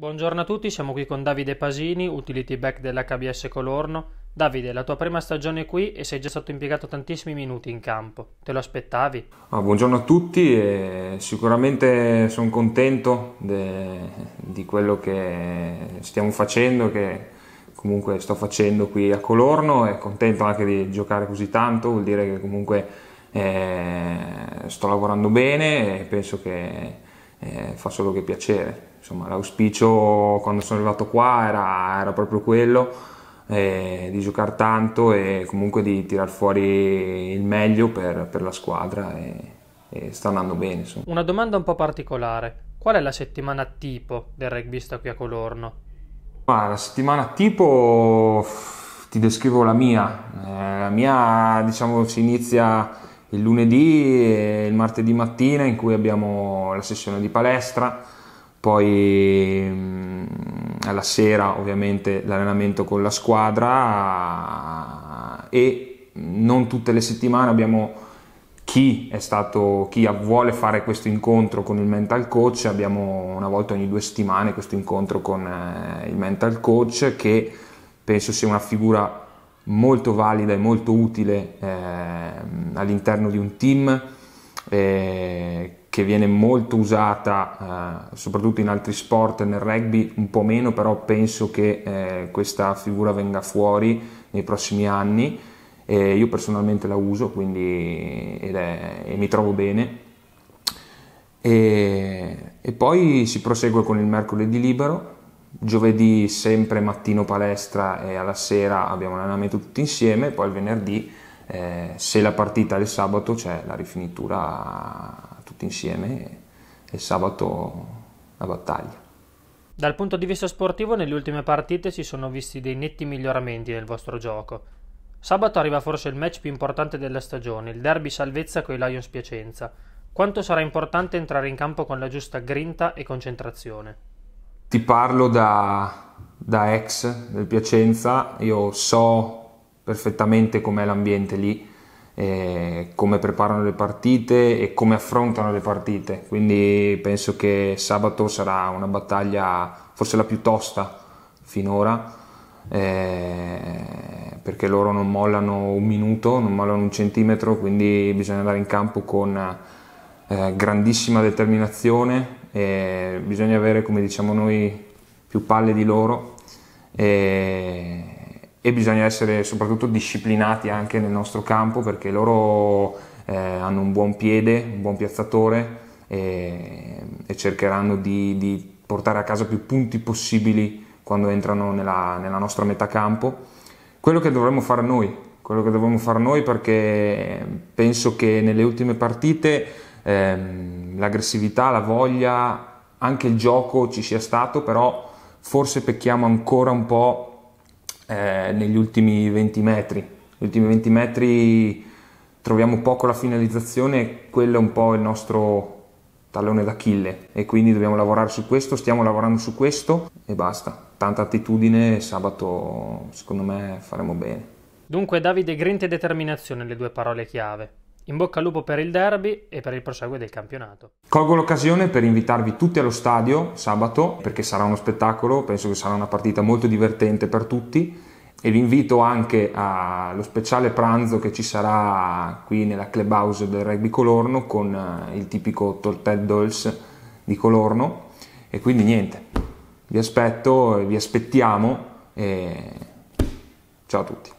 Buongiorno a tutti, siamo qui con Davide Pasini, utility back dell'HBS Colorno. Davide, la tua prima stagione qui e sei già stato impiegato tantissimi minuti in campo. Te lo aspettavi? Ah, buongiorno a tutti e sicuramente sono contento di quello che stiamo facendo, che comunque sto facendo qui a Colorno e contento anche di giocare così tanto, vuol dire che comunque eh, sto lavorando bene e penso che eh, fa solo che piacere insomma, l'auspicio quando sono arrivato qua era, era proprio quello, eh, di giocare tanto e comunque di tirar fuori il meglio per, per la squadra e, e, sta andando bene. Insomma. Una domanda un po' particolare, qual è la settimana tipo del rugbista qui a Colorno? Ma la settimana tipo ti descrivo la mia, eh, la mia diciamo si inizia il lunedì e il martedì mattina in cui abbiamo la sessione di palestra poi mm, alla sera ovviamente l'allenamento con la squadra e non tutte le settimane abbiamo chi è stato chi vuole fare questo incontro con il mental coach abbiamo una volta ogni due settimane questo incontro con eh, il mental coach che penso sia una figura molto valida e molto utile eh, all'interno di un team eh, che viene molto usata eh, soprattutto in altri sport, nel rugby un po' meno, però penso che eh, questa figura venga fuori nei prossimi anni. Eh, io personalmente la uso quindi, è, e mi trovo bene. E, e, poi si prosegue con il mercoledì libero, giovedì sempre mattino palestra e alla sera abbiamo l'allenamento tutti insieme, poi il venerdì eh, se la partita è il sabato c'è la rifinitura tutti insieme e, e sabato la battaglia. Dal punto di vista sportivo nelle ultime partite si sono visti dei netti miglioramenti nel vostro gioco. Sabato arriva forse il match più importante della stagione, il derby salvezza con i Lions Piacenza. Quanto sarà importante entrare in campo con la giusta grinta e concentrazione? Ti parlo da, da ex del Piacenza, io so perfettamente com'è l'ambiente lì, eh, come preparano le partite e come affrontano le partite. Quindi penso che sabato sarà una battaglia forse la più tosta finora. Eh, perché loro non mollano un minuto, non mollano un centimetro, quindi bisogna andare in campo con eh, grandissima determinazione, bisogna avere, come diciamo noi, più palle di loro. E, e bisogna essere soprattutto disciplinati anche nel nostro campo perché loro eh, hanno un buon piede, un buon piazzatore e, e cercheranno di, di, portare a casa più punti possibili quando entrano nella, nella nostra metà campo. Quello che dovremmo fare noi, quello che dovremmo fare noi perché penso che nelle ultime partite ehm, l'aggressività, la voglia, anche il gioco ci sia stato, però forse pecchiamo ancora un po' Eh, negli ultimi 20 metri. Gli ultimi 20 metri troviamo poco la finalizzazione, quello è un po' il nostro tallone d'Achille e quindi dobbiamo lavorare su questo, stiamo lavorando su questo e basta. Tanta attitudine, sabato secondo me faremo bene. Dunque Davide Grinta e determinazione le due parole chiave. In bocca al lupo per il derby e per il proseguo del campionato. Colgo l'occasione per invitarvi tutti allo stadio sabato perché sarà uno spettacolo, penso che sarà una partita molto divertente per tutti e vi invito anche allo speciale pranzo che ci sarà qui nella clubhouse del rugby Colorno con eh, il tipico Tolted Dolls di Colorno e quindi niente, vi aspetto, vi aspettiamo e ciao a tutti.